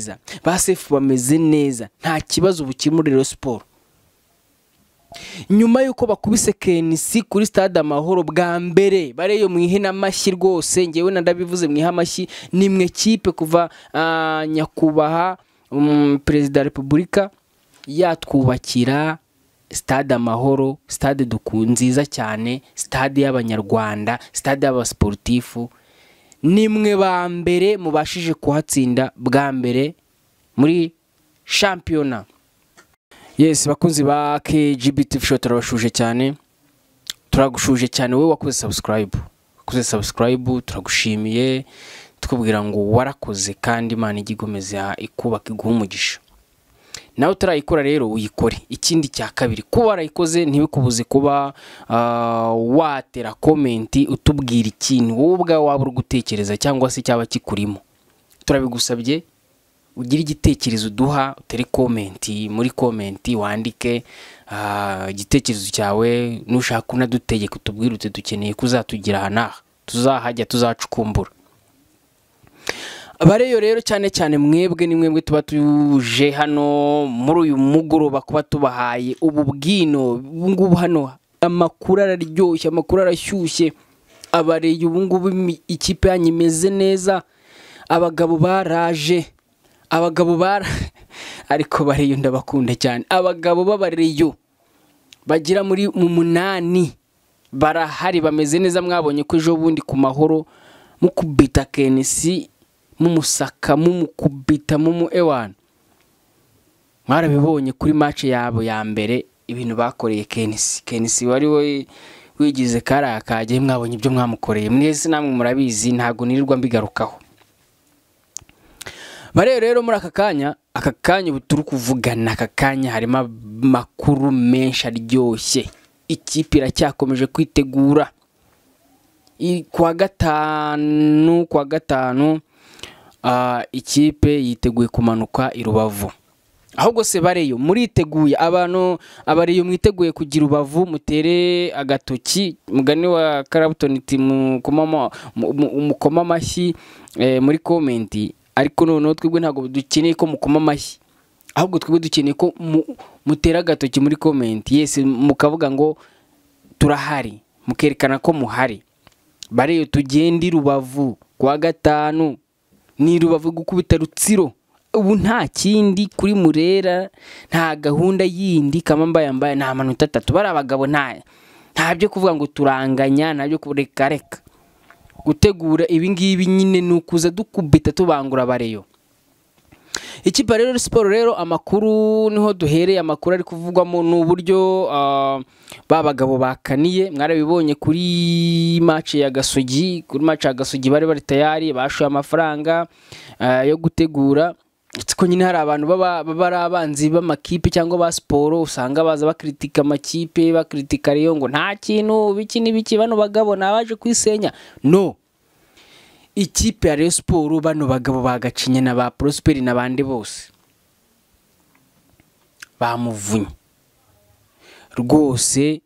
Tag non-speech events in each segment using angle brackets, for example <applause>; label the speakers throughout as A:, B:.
A: beza ba sefu bameze neza nta kibazo bukiri muri rero siporo nyuma y'uko bakubise kenisi kuri stade amahoro bwa mbere bareyo mwihe n'amashyi rwose ngewe ndabivuze mwihe amashyi ni mwe kipe kuva nyakubahwa um, perezida wa repubulika yatwubakira stade amahoro stade duku nziza cyane stade y'abanyarwanda stade y'abasiporutifu nimwe ba mbere mubashije kuhatsinda bwa mbere muri shampiyona yesi bakunzi ba kgbt show turabashuje cyane turagushuje cyane wowe wakoze sabusikarayibu wakoze sabusikarayibu turagushimiye tukubwira ngo warakoze kandi imana igomeza ikubaka iguha umugisha nawe utarayikora rero uyikore ikindi cya kabiri kuba warayikoze ntibikubuze kuba ah, watera komenti utubwira ikintu wowe ubwawe waba uri gutekereza cyangwa se cyaba kikurimo turabigusabye ugire igitekerezo uduha utere komenti muri komenti wandike ah, igitekerezo cyawe nushaka unadutegeka utubwire uti dukeneye kuzatugira aha n'aha tuzahajya tuzacukumbura abareyo rero cyane cyane mwebwe ni mwebwe tuba tuje hano muri uyu mugoroba kuba tubahaye ubu bwino ngubu hano amakuru araryoshye amakuru arashyushye abareye ubungubu ikipe yanyu imeze neza abagabo baraje abagabo bara <laughs> ariko bareyo ndabakunda cyane abagabo b'abareyo bagira muri mu munani barahari bameze neza mwabonye ko ejo bundi ku mahoro mu kubita kenisi mumusaka mumukubita mumu ewana mwarabibonye kuri match yabo ya mbere ibintu bakoreye kenisi kenisi wari we wigize kariya kajyayo mwabonye ibyo mwamukoreye mwese namwe murabizi ntago nirirwa mbigarukaho barebe rero muri aka kanya aka kanya ubu turi kuvugana aka kanya harimo amakuru menshi aryoshye ikipe iracyakomeje kwitegura kwa gatanu kwa gatanu ikipe yiteguye kumanuka i rubavu ahubwo se bareyo muriteguye abantu abareyo mwiteguye kugira ubavu mutere agatoki mugani wa karabutoni mukoma amashyi eh, muri komenti ariko noneho twebwe ntabwo dukeneye ko mukoma amashyi ahubwo twebwe dukeneye ko mutera agatoki muri komenti yesi mukavuga ngo turahari mukerekana ko muhari bareyo tugende i rubavu kuwa gatanu ni rubavu gukubita rutsiro ubu nta kindi kuri murera nta gahunda yindi kama kamambayambaye nta manota atatu bari abagabo nta byo kuvuga ngo turanganya nta byo kureka reka gutegura ibingibi nyine ni ukuza dukubita tubangura bareyo ikipe rero siporo rero amakuru niho duhereye amakuru ari kuvugwamo ni uburyo ah, ba bagabo bakaniye mwarabibonye kuri mace ya gasogi kuri mace ya gasogi bari bari tayari bashoye amafaranga ah, yo gutegura ko nyine hari abantu baba ari abanzi b'amakipe cyangwa ba siporo usanga baza bakritika amakipe bakritika rero ngo nta kintu biki n'ibiki bano bagabo nabaje kwisenya no ikipe ya Rayon Sport bano bagabo bagacinye na ba Prosper n'abandi bose bamuvunye rwose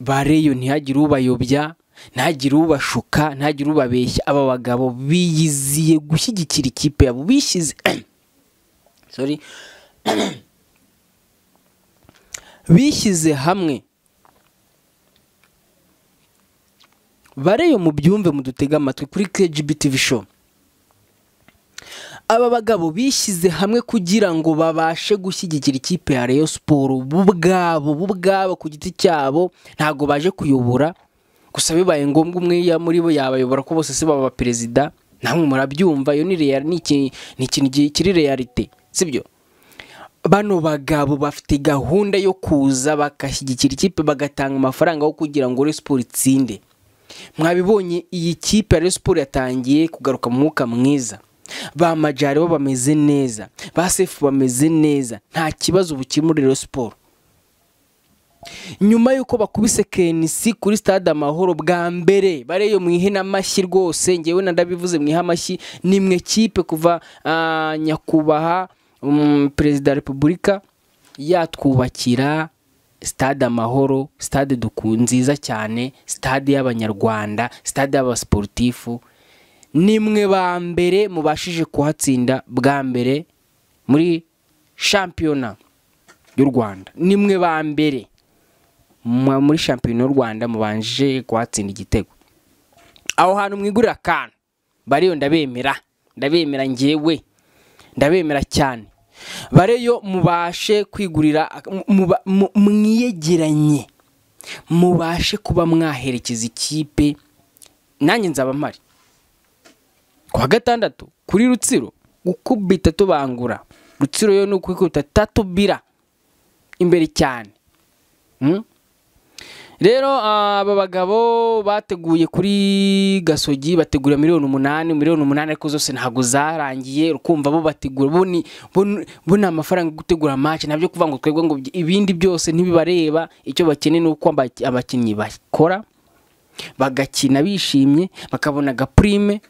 A: ba Rayon ntihagire ubayobya ntagire ubashuka ntagire ubabeshya aba bagabo biyiziye gushyigikira ikipe yabo bishyize <coughs> <coughs> bishyize hamwe bareyo mu byumve mudutege amatwi kuri kgb show aba bagabo bishyize hamwe kugira ngo babashe gushyigikira ikipe ya reyo siporo bo bubwabo ku giti cyabo ntabwo baje kuyobora gusa bibaye ngombwa umwe muri bo yabayobora ko bose se baba perezida namwe murabyumva iyo ni ikintu kiri reyarite sibyo bano bagabo bafite gahunda yo kuza bagashyigikira ikipe bagatanga amafaranga aho kugira ngo siporo itsinde mwabibonye iyi kipe ya siporo yatangiye kugaruka mu mwuka mwiza ba majari bo bameze neza ba sefu bameze neza nta kibazo bukiri muri rero siporo nyuma y'uko bakubise kenisi kuri stade amahoro bwa mbere bareyo mu ihenamashyi rwose ngewe ndabivuze mu ihamashyi ni mwe kipe kuva nyakubahwa mm, perezida wa repubulika yatwubakira stade amahoro stade duku nziza cyane stade y'abanyarwanda stade y'abasiporutifu nimwe ba mbere mubashije kuhatsinda bwa mbere muri shampiyona y'u rwanda nimwe ba mbere muri shampiyona y'u rwanda mubanje kuhatsinda igitego aho hantu mwigurira akantu bariyo ndabemera ndabemera ngewe ndabemera cyane bareyo mubashe kwigurira mwiyegeranye mubashe kuba mwaherekeza ikipe nanjye nzaba mpari kuwa gatandatu kuri rutsiro gukubita tubangura rutsiro yo ni ukwikubita tatubira imbere cyane hmm? rero aba bagabo bateguye kuri gasogi bategura miliyoni umunani miliyoni umunani ariko zose ntabwo zarangiye ukumva bo bategura bo ni amafaranga yo gutegura match nabyo kuvuga ngo twebwe ngo ibindi byose ntibibareba icyo bakeneye ni uko abakinnyi bakora bagakina bishimye bakabona agapurime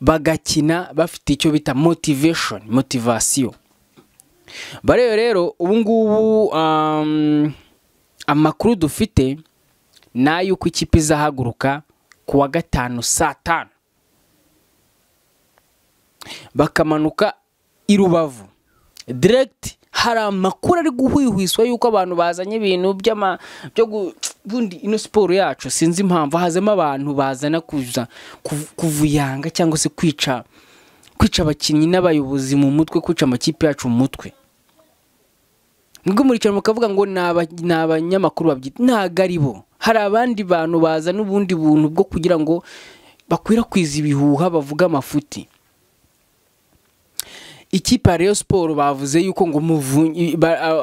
A: bagakina bafite icyo bita motivation motivasiyo barebe rero ubungubu um, amakuru dufite ni ay'uko ikipe izahaguruka ku wa gatanu saa tanu bakamanuka i rubavu diregiti hari amakuru ari guhwihwiswa y'uko abantu bazanye ibintu byo bundi ino siporo yacu sinzi impamvu hazemo abantu bazana kuza kuvuyanga cyangwa se kwica kwica abakinnyi n'abayobozi mu mutwe kwica amakipe yacu mu mutwe mwigumurikira mukavuga ngo ni abanyamakuru babyita ntabwo ari bo hari abandi bantu bazana ubundi buntu bwo kugira ngo bakwirakwiza ibihuha bavuga amafuti ikipe ya Rayon siporo bavuze yuko ngo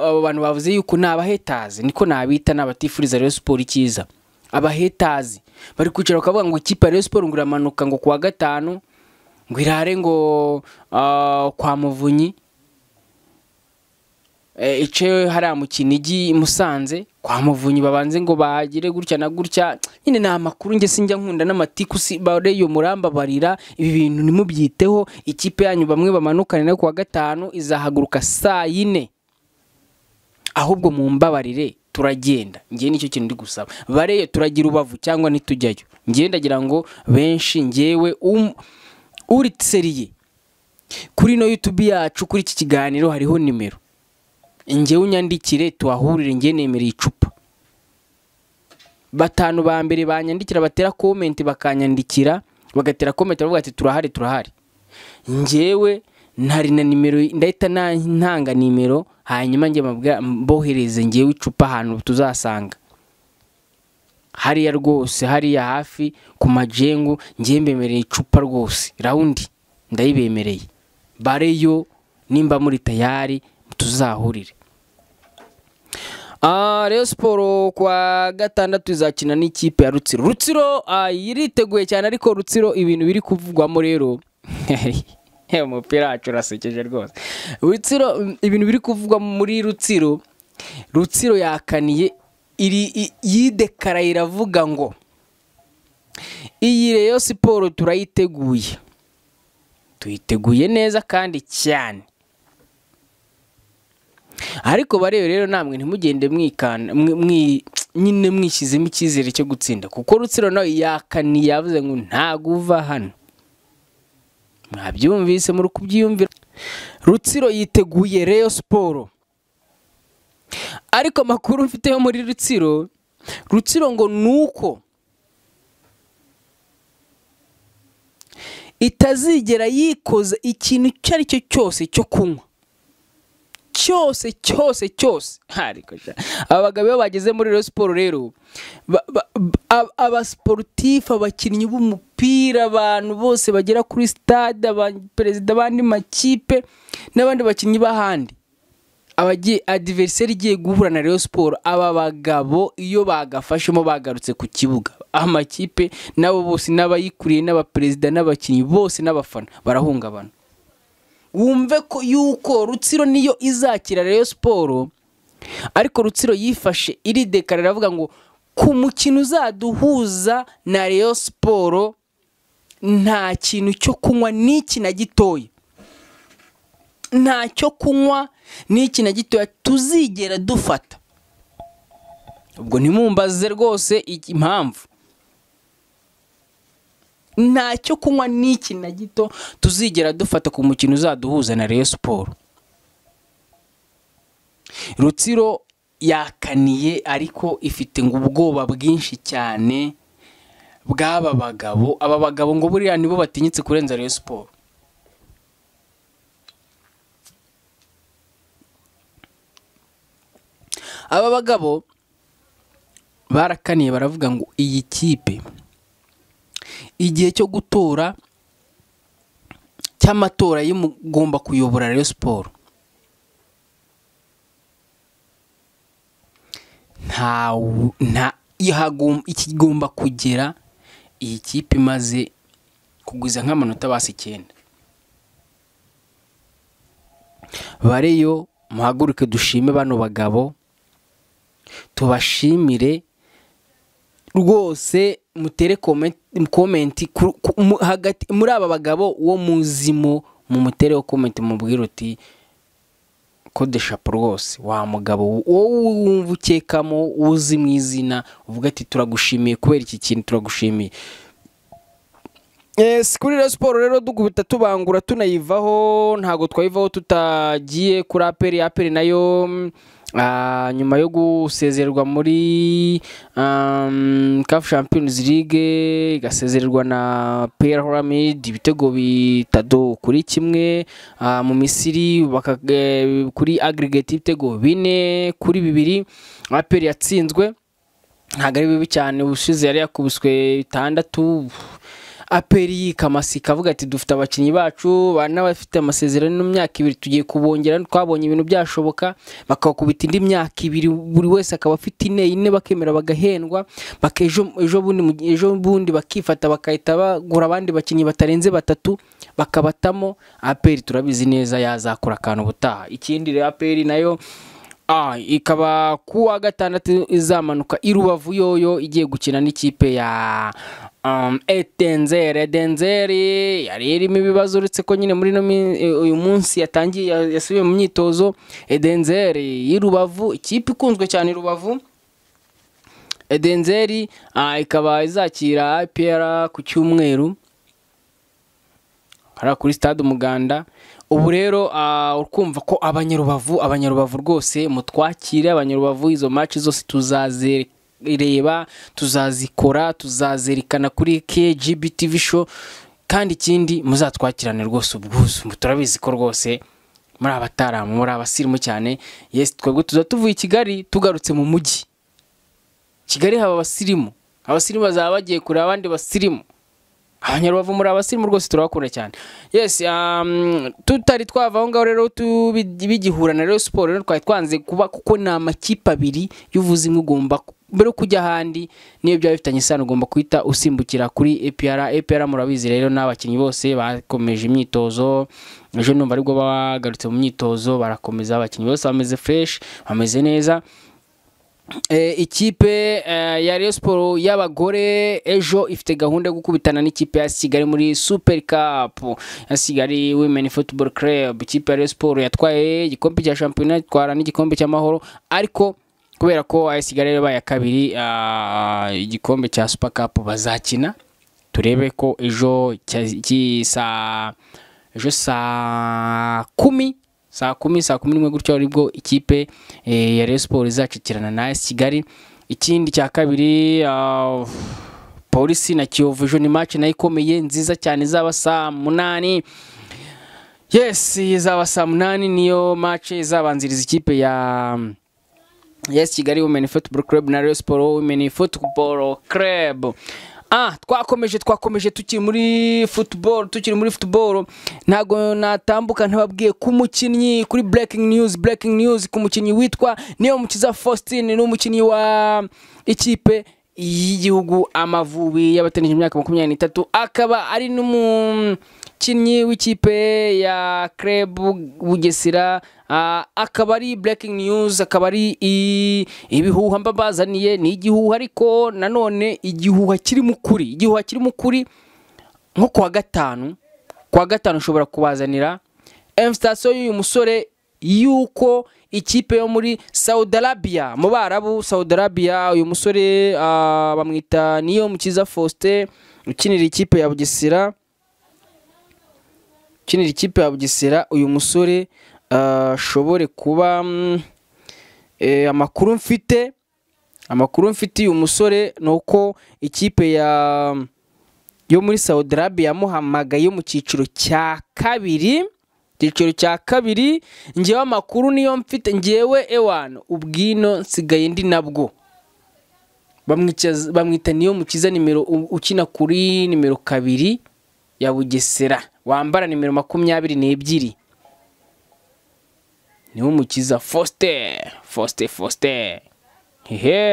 A: abo bantu bavuze yuko ni abahetazi niko nabita n'abatifuriza Rayon siporo icyiza abahetazi bari kwicara bakavuga ngo ikipe ya Rayon siporo ngo iramanuka ngo kuwa gatanu ngo irare ngo ah, kwa muvunyi ece eh, hariya mu kinigi musanze kwa muvunyi babanze ngo bagire gutya na gutya nyine ni amakuru njye sinjya nkunda n'amatikusi bareyo muramba barira ibi bintu ntimubyiteho ikipe yanyu bamwe bamanukane no kuwa gatanu izahaguruka saa yine ahubwo mumbabarire turagenda ngewe nicyo kintu ndi gusaba bareyo turagira ubavu cyangwa ntitujyayo ngewe ngo benshi ngewe uri um, seriye kuri no yutubi yacu kuri iki kiganiro hariho nimero ngewe unyandikire tuhahurire ngewe nemereye icupa batanu ba mbere banyandikira batera komenti bakanyandikira bagatera komenti bavuga ati turahari turahari ngewe ntari na nimero ndahita ntanga nimero hanyuma njye mbohereze ngewe icupa ahantu tuzasanga hariya rwose hariya hafi ku majengo ngewe mbemereye icupa rwose rawundi ndayibemereye bareyo nimba muri tayari tuzahurire Ah, Rayon siporo kwa gatandatu izakina n'ikipe ya rutsiro rutsiro ah, iriteguye cyane ariko rutsiro ibintu biri kuvugwamo rero <laughs> eh, umupira wacu urasekeje rwose rutsiro ibintu biri kuvugwa muri rutsiro rutsiro yakaniye yidekara iravuga ngo iyi Rayon siporo turayiteguye tuyiteguye neza kandi cyane ariko barebe rero namwe ntimugende mwikana nyine mwishyizemo icyizere cyo gutsinda kuko rutsiro nawe yakaniye yavuze ngo ntago uva hano mwabyumvise muri kubyiyumvira rutsiro yiteguye reyo siporo ariko amakuru mfite yo muri rutsiro rutsiro ngo ni uko itazigera yikoza ikintu icyo ari cyo cyose cyo kunywa cyose cyose cyose <laughs> aba bagabo iyo bageze muri rero siporo rero abasiporutifu abakinnyi b'umupira abantu bose bagera kuri sitade perezida abandi makipe n'abandi bakinnyi b'ahandi abagiye adiveriseri igiye guhura na Rayon siporo aba bagabo iyo bagafashemo bagarutse ku kibuga amakipe nabo bose n'abayikuriye n'abaperezida n'abakinnyi bose n'abafana barahungabana wumve ko yuko rutsiro niyo izakira Rayon siporo ariko rutsiro yifashe iri iridekarira aravuga ngo ku mukino uzaduhuza na Rayon siporo nta kintu cyo kunywa n'iki na gitoya nta cyo kunywa n'iki na gitoya tuzigera dufata ubwo ntimumbaze rwose impamvu nta cyo kunywa n'iki na gito tuzigera dufata ku mukino uzaduhuza na Rayon siporo rutsiro yakaniye ariko ifite ngo ubwoba bwinshi cyane bw'aba bagabo aba bagabo ngo buriya nibo batinyitse kurenza Rayon siporo aba bagabo barakaniye baravuga ngo iyi kipe igihe cyo gutora cy'amatora y'umugomba kuyobora Rayon siporo ikigomba kugera iyi kipe imaze kugwiza nk'amanota basi icyenda bareyo muhaguruke dushime bano bagabo tubashimire rwose mutere komenti hagati muri aba bagabo wo muzimo mu mutereho komenti mubwira uti kodeshapu rwose wa mugabo wowe wumva ukekamo uzi mu izina uvuga ati turagushimiye kubera iki kintu turagushimiye eh, kuri rero siporo rero dukubita tubangura tunayivaho ntabwo twayivaho tutagiye kuri aperi aperi nayo mm, Ah, nyuma yo gusezerwa muri kafu um, Champions League igasezererwa na Pera Horamid ibitego bitatu kuri kimwe ah, mu Misiri eh, kuri aggregate ibitego bine kuri bibiri Pera yatsinzwe ntabwo ari bibi cyane ubushize yari yakubiswe bitandatu aperi kamasi kavuga ati dufite abakinnyi bacu n'abafite amasezerano n’imyaka ibiri tugiye kubongera twabonye ibintu byashoboka bakakubita indi myaka ibiri buri wese akaba afite ine ine bakemera bagahendwa ejo bundi bakifata bakahita bagura abandi bakinnyi batarenze batatu bakabatamo aperi turabizi neza yazakora akantu ubutaha ikindi rero aperi nayo ikaba ku wa gatandatu izamanuka i rubavu yoyo igiye gukina n'ikipe ya um, etenzere denzeri yari irimo ibibazo uretse ko nyine muri eh, uyu munsi yatangiye yasubiye mu myitozo edenzeri y'i rubavu ikipe ikunzwe cyane i rubavu edenzeri ikaba izakira ipiyara ku cyumweru hariya kuri stade umuganda ubu rero ah, urumva ko abanyarubavu abanyarubavu rwose mutwakire abanyarubavu izo maci zose tuzazereka reba tuzazikora tuzazerekana kuri KGB TV show kandi ikindi muzatwakirane rwose ubwuzu turabizi ko rwose muri abataramu muri abasirimu cyane yesi twebwe tuza tuvuye i kigali tugarutse mu mujyi kigali haba abasirimu abasirimu bazaba bagiye kureba abandi basirimu abanyarubavu muri abasirimu rwose turabakunda cyane yesi um, tutari twava aho ngaho rero bigihurana rero siporo rero twari twanze kuba kuko ni amakipe abiri y'uvuzi ugomba mbere yo kujya ahandi niyo byaba bifitanye isano ugomba guhita usimbukira kuri epr epr murabizi rero n'abakinnyi bose bakomeje imyitozo ejo numva aribwo bagarutse mu myitozo barakomeza abakinnyi bose bameze fureshi bameze neza Eh, ikipe eh, ya Rayon siporo y'abagore ejo ifite gahunda yo gukubitana n'ikipe ya kigali muri super cup ya kigali women football club ikipe ya Rayon siporo yatwaye igikombe cya shampiyona itwara n'igikombe cy'amahoro ariko kubera ko aya kigali yabaye ya kabiri ah, igikombe cya super cup bazakina turebe ko ejo saa ejo saa kumi saa kumi saa kumi n'imwe gutyo aribwo ikipe eh, ya Rayon Sports izacikirana na AS Kigali ikindi cya kabiri ah, polisi na kiyovu ejo ni match nayo ikomeye nziza cyane izaba saa munani yes izaba saa munani niyo match izabanziriza ikipe ya yes kigali women football club na Rayon Sports women football club ah twakomeje twakomeje tukiri muri futuboro tukiri muri futuboro ntabwo natambuka ntababwiye ku mukinnyi kuri burekingi News burekingi News ku mukinnyi witwa niyo mukiza faustin ni umukinnyi wa ikipe y'igihugu amavubi yabatanije imyaka makumyabiri n'itatu akaba ari n'umukinnyi w'ikipe ya krebu bugesera akaba ari breaking news akaba ari ibihuha mbabazaniye ni igihuha ariko nanone igihuha kirimo ukuri igihuha kirimo ukuri nko kuwa gatanu kuwa gatanu ushobora kubazanira emutasiyo y'uyu musore y'uko ikipe yo muri saudi Arabia mu barabu saudi Arabia uyu musore ah, bamwita niyo mukiza faustin ukinira ikipe ya bugesera ukinira ikipe ya bugesera uyu musore ah, ashobore kuba mm, eh, amakuru mfite amakuru mfite uyu musore ni uko ikipe ya yo muri saudi Arabia yamuhamagaye mu cyiciro cya kabiri icyiciro cya kabiri ngewe amakuru niyo mfite ngewe ewanu ubwino nsigaye ndi nabwo bamwita niyo mukiza nimero ukina kuri nimero kabiri ya bugesera wambara nimero makumyabiri n'ebyiri niwo mukiza fosite fosite fosite hehe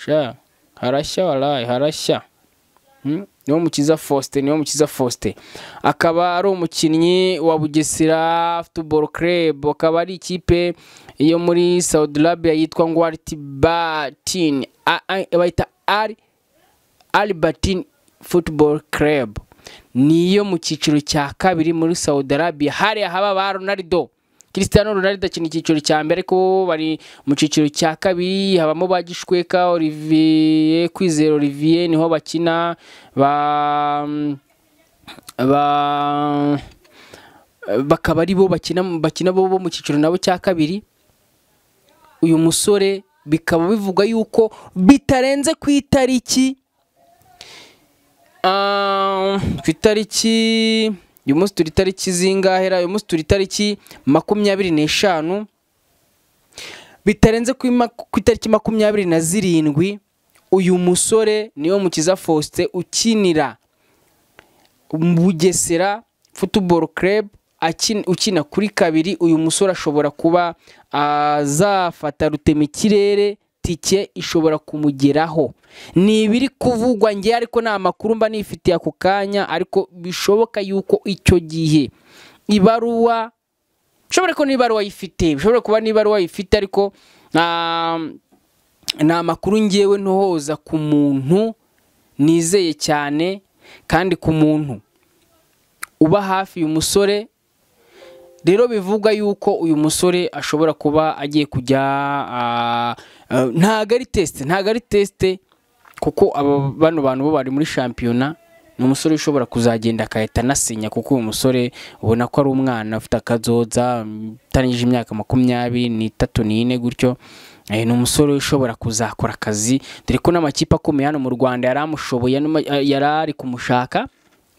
A: sha harashya warayi harashya Hmm? niwo mukiza faustin niwo mukiza faustin akaba ari umukinnyi wa bugesera futuboro Club akaba ari ikipe yo muri saudi arabia yitwa ngo aribatini bayita ari aribatini futuboro kerebo niyo mu cyiciro cya kabiri muri saudi arabia hariya haba ba ronaldo Cristiano Ronaldo akina icyiciro cya mbere ko bari mu cyiciro cya kabiri habamo ba Gishweka Olivier Kwizera Olivier niho bakina ba ba bakaba ari bo bakina bakina bo mu cyiciro nabo cya kabiri uyu musore bikaba bivuga yuko bitarenze ku itariki ah, ku itariki uyu munsi turi tariki zingahera uyu munsi turi itariki makumyabiri n'eshanu bitarenze ku itariki makumyabiri na zirindwi uyu musore niyo mukiza faustin ukinira bugesera futuboro club ukina kuri kabiri uyu musore ashobora kuba ah, azafata rutema ikirere itike ishobora kumugeraho ni ibiri kuvugwa ngewe ariko ni amakuru mba nifitiye ako kanya ariko bishoboka yuko icyo gihe ibaruwa bishobora ko n'ibaruwa yifite bishobora kuba n'ibaruwa yifite ariko ni amakuru ngewe ntohoza ku muntu nizeye cyane kandi ku muntu uba hafi uyu musore rero bivuga yuko uyu musore ashobora kuba agiye kujya ah, ah, ntago ari tesite ntago ari tesite kuko bano bantu bo bari muri shampiyona ni umusore ushobora kuzagenda agahita anasinya kuko uyu musore ubona ko ari umwana ufite akazoza utarangije imyaka makumyabiri n'itatu n'ine gutyo eh, ni umusore ushobora kuzakora akazi dore ko n'amakipe akomeye hano mu rwanda yari amushoboye yari ari kumushaka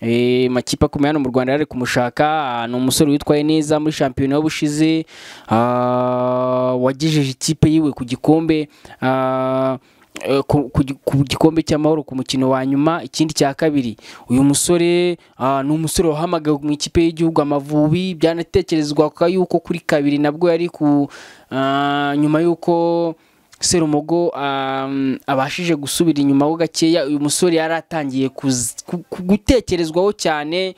A: amakipe eh, akomeye hano mu rwanda yari kumushaka ah, ni umusore witwaye neza muri shampiyona y'ubushize ah, wagejeje ikipe yiwe ku gikombe ah, eh, ku gikombe cy'amahoro ku mukino wa nyuma ikindi cya kabiri uyu musore ni umusore wahamagawe mu ikipe y'igihugu amavubi byanatekerezwa yuko kuri kabiri nabwo yari ku nyuma y'uko serumogo um, abashije gusubira inyuma ho gakeya uyu musore yari atangiye gutekerezwaho cyane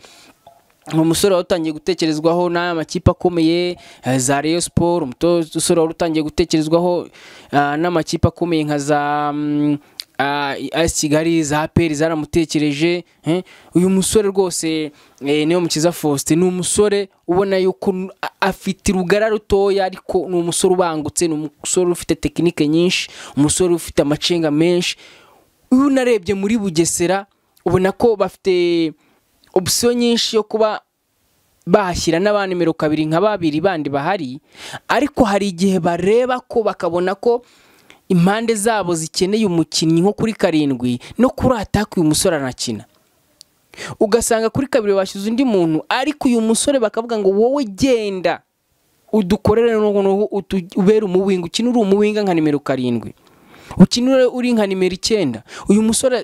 A: umusore wari utangiye gutekerezwaho n'aya makipe akomeye eh, za Rayon siporo umusore wari utangiye gutekerezwaho eh, n'amakipe akomeye nka za mm, as ah, kigali za peri zaramutekereje uyu musore rwose eh, niyo mukiza faustin ni umusore ubona yuko afite urugara rutoya ariko ni umusore ubangutse ni umusore ufite tekinike nyinshi umusore ufite amacenga menshi uyu unarebye muri bugesera ubona ko bafite opisiyo nyinshi yo kuba bahashyira n'aba nimero kabiri nka babiri bandi bahari ariko hari igihe bareba ko bakabona ko impande zabo zikeneye umukinnyi nko kuri karindwi no kuri ataka uyu musore aranakina ugasanga kuri kabiri bashyize undi muntu ariko uyu musore bakavuga ngo wowe genda udukorere ubera umuwinga ukina uri umuwinga nka nimero karindwi ukinure uri nka nimero icyenda uyu musore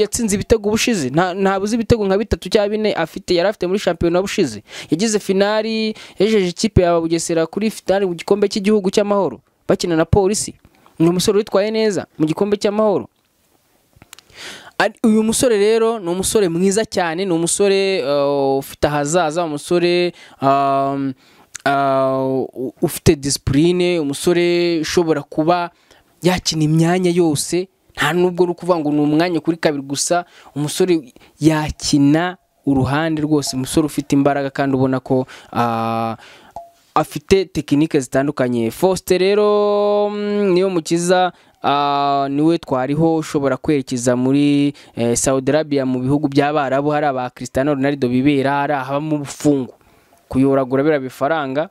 A: yatsinze ibitego ubushize ntabuze ibitego nka bitatu cyangwa bine afite yari afite muri shampiyona bushize yagize finari yejeje ikipe ya bugesera kuri finari mu gikombe cy'igihugu cy'amahoro bakina na polisi ni umusore witwaye neza mu gikombe cy'amahoro uyu musore rero ni umusore mwiza cyane ni umusore uh, ufite ahazaza umusore um, uh, ufite disipurine umusore ushobora kuba yakina imyanya yose nta nubwo uri kuvuga ngo ni umwanya kuri kabiri gusa umusore yakina uruhande rwose umusore ufite imbaraga kandi ubona ko uh, afite tekinike zitandukanye fosite rero mm, niyo mukiza ah, niwe twariho ushobora kwerekeza muri eh, saudi arabia mu bihugu by'abarabu hari aba Cristiano Ronaldo bibera hari ahabamo ubufungu kuyoragura biriya bifaranga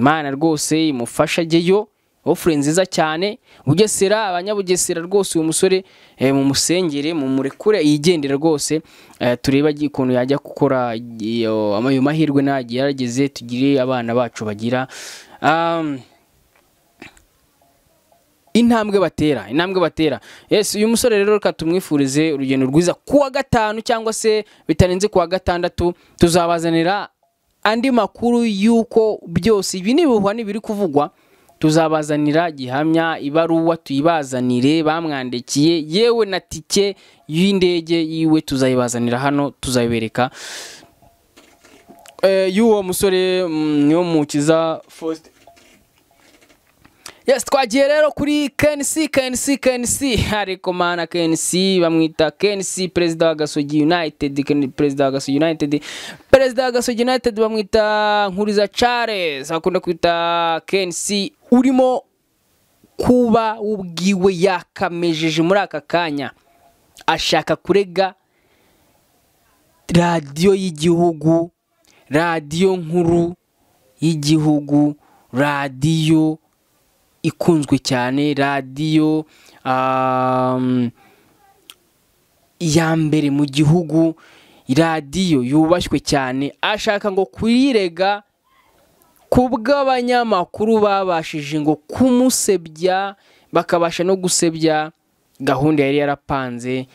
A: imana rwose imufasha ajyeyo ofure nziza cyane bugesera abanyabugesera rwose uyu musore eh, mu musengere mu murekure yigendera rwose eh, tureba ukuntu yajya gukora ayo mahirwe nagiye yarageze tugire abana bacu bagira um, intambwe batera intambwe batera Yes uyu musore rero reka tumwifurize urugendo rwiza kuwa gatanu cyangwa se bitarenze kuwa gatandatu tuzabazanira andi makuru y'uko byose ibi ni ibihuha n'ibiri kuvugwa tuzabazanira gihamya ibaruwa tuyibazanire bamwandikiye yewe na tike y'indege yiwe tuzayibazanira hano tuzayibereka eh, y'uwo musore mm, niyo mukiza faustin yes twagiye rero kuri kenisi kenisi kenisi ariko mana kenisi bamwita kenisi perezida wa gasogi united perezida wa gasogi united perezida wa gasogi united bamwita nkuriza charles akunda kwita kenisi urimo kuba ubwiwe yakamejeje muri aka kanya ashaka kurega radiyo y'igihugu radiyo nkuru y'igihugu radiyo ikunzwe cyane radiyo um, ya mbere mu gihugu radiyo yubashywe cyane ashaka ngo kuyirega ku bw'abanyamakuru babashije ngo kumusebya bakabasha no gusebya gahunda yari yarapanze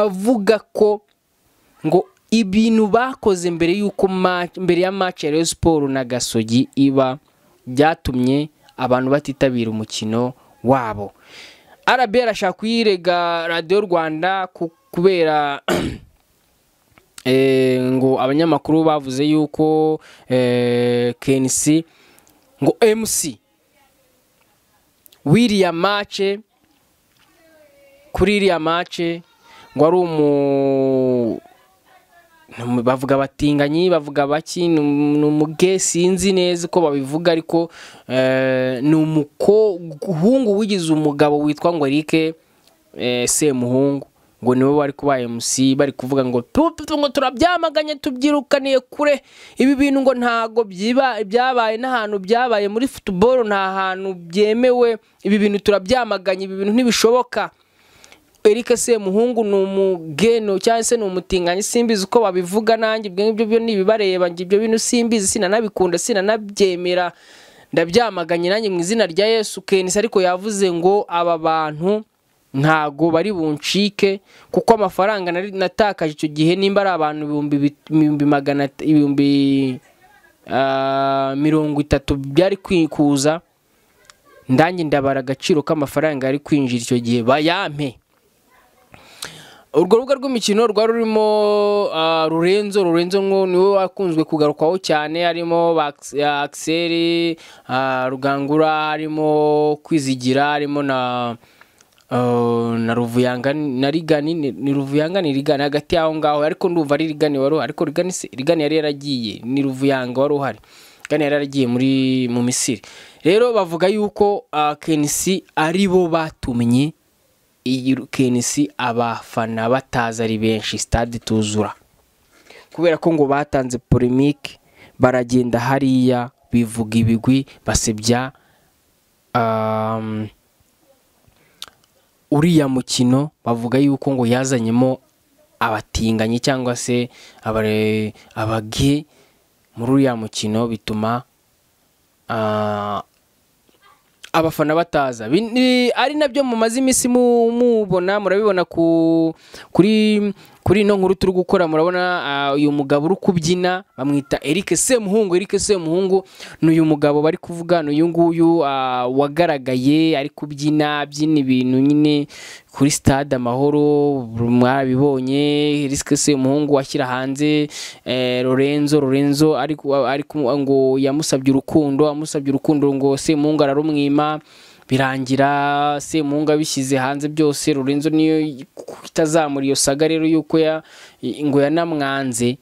A: avuga ko ngo ibintu bakoze mbere y'uko mbere ya maci ya siporo na gasogi iba byatumye abantu batitabira umukino wabo arabe arashaka kuyirega radiyo rwanda kubera <clears throat> eh, ngo abanyamakuru bavuze yuko eh, kenisi ngo emusi wiriya mace kuri iriya mace ngo ari umu bavuga abatinganyi bavuga baki ni umuge sinzi neza uko babivuga ariko eh, ni umuhungu wigize umugabo witwa ngo erike eh, semuhungu ngo niwe bari kuba emusi bari kuvuga ngo ngo turabyamaganye tubyirukaniye kure ibi bintu ngo ntago byabaye n'ahantu byabaye muri futuboro nta hantu byemewe ibi bintu turabyamaganye ibi bintu ntibishoboka erike semuhungu ni umugeno cyangwa se ni umutinganyi simbizi uko babivuga nanjye ibyo ngibyo byo ntibibareba ibyo bintu simbizi sinanabikunda sinanabyemera ndabyamaganye nanjye mu izina rya yesu kenisi ariko yavuze ngo aba bantu ntago bari buncike kuko amafaranga nari natakaje icyo gihe nimba ari abantu ibihumbi magana ibihumbi ah, mirongo itatu byari kwikuza ndange ndabara agaciro k'amafaranga yari kwinjira icyo gihe bayampe urwo rubuga rw'imikino rwari rurimo ah, rurenzo rurenzo niwe wakunzwe kugarukwaho cyane harimo Axel ah, rugangura harimo kwizigira harimo na oh, na ruvuyanga na rigani ni ruvuyanga ni rigani hagati y'aho ngaho ariko ndumva ari rigani wari ariko rigani yari yaragiye ni ruvuyanga wari uhari rigani yari yaragiye muri mu misiri rero bavuga yuko ah, kenisi bo batumye iyi kenisi abafana bataza ari benshi sitade tuzura kubera ko ngo batanze polemike baragenda hariya bivuga ibigwi basebya um, uriya mukino bavuga yuko ngo yazanyemo abatinganyi cyangwa se abage muri uriya mukino bituma uh, abafana bataza ari nabyo mumaze iminsi mubona murabibona kuri kuri ino nkuru turi gukora murabona ah, uyu mugabo uri kubyina bamwita Eric Semuhungu Eric Semuhungu ni uyu mugabo bari kuvuga ni uyu nguyu ah, wagaragaye ari kubyina abyina ibintu nyine kuri stade amahoro mwarabibonye Eric Semuhungu washyira hanze eh, Lorenzo Lorenzo ariko ngo yamusabye urukundo amusabye urukundo ngo Semuhungu ararumwima birangira Se semunga bishyize hanze byose rurenzo niyo itazamura iyo saga rero yuko ngo yanamwanze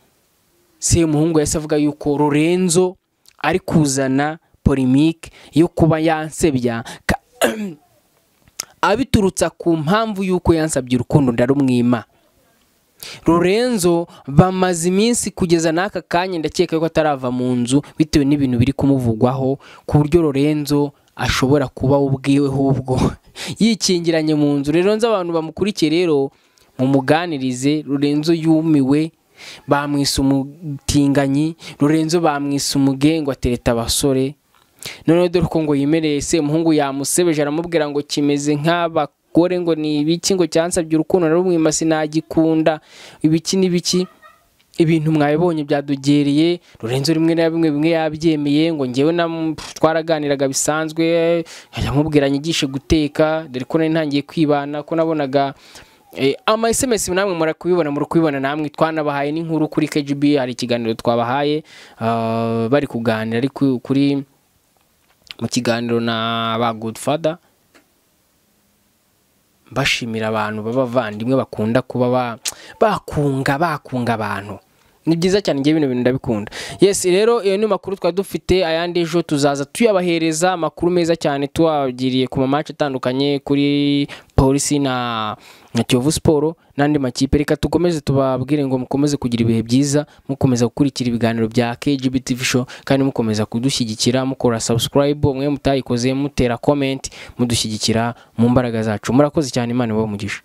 A: semuhungu yahise avuga yuko rurenzo ari kuzana polimike yo kuba yansebya <clears throat> abiturutsa ku mpamvu y'uko yansabye urukundo ndarumwima Lorenzo bamaze iminsi kugeza n'aka kanya ndakeka ko atarava mu nzu bitewe n'ibintu biri kumuvugwaho ku buryo Lorenzo ashobora kuba ubwiwe ahubwo <laughs> yikingiranye mu nzu rero nzi abantu bamukurikiye rero mumuganirize rurenzo yumiwe bamwise umutinganyi rurenzo bamwise umugengwa atereta abasore noneho dore uko ngo yimereye se umuhungu yamusebeje aramubwira ngo kimeze nk'abagore ngo ni ibiki ngo cyansabye urukundo na rumwe sinagikunda ibiki n'ibiki ibintu mwabibonye byadugereye rurenze rimwe na bimwe bimwe yabyemeye ngo ngewe na twaraganiraga bisanzwe yamubwira nyigishe guteka dore ko nari ntangiye kwibana ko nabonaga eh, ama SMS namwe murakubibona murakubibona namwe twanabahaye n'inkuru kuri KGB hari ikiganiro twabahaye ah, bari kuganira ariko kuri mu kiganiro na ba Godfather bashimira abantu b'abavandimwe bakunda kuba bakunga bakunga abantu ni byiza cyane ngewe bino bintu ndabikunda yes rero iyo ni makuru twari dufite ayandi ejo tuzaza tuyabahereza amakuru meza cyane tubagiriye ku mamaci atandukanye kuri polisi na na kiyovu siporo n'andi makipe reka tukomeze tubabwire ngo mukomeze kugira ibihe byiza mukomeza gukurikira ibiganiro bya KGB TV show kandi mukomeza kudushyigikira mukora subscribe mwe mutayikoze mutera comment mudushyigikira mu mbaraga zacu murakoze cyane imana ibahe umugisha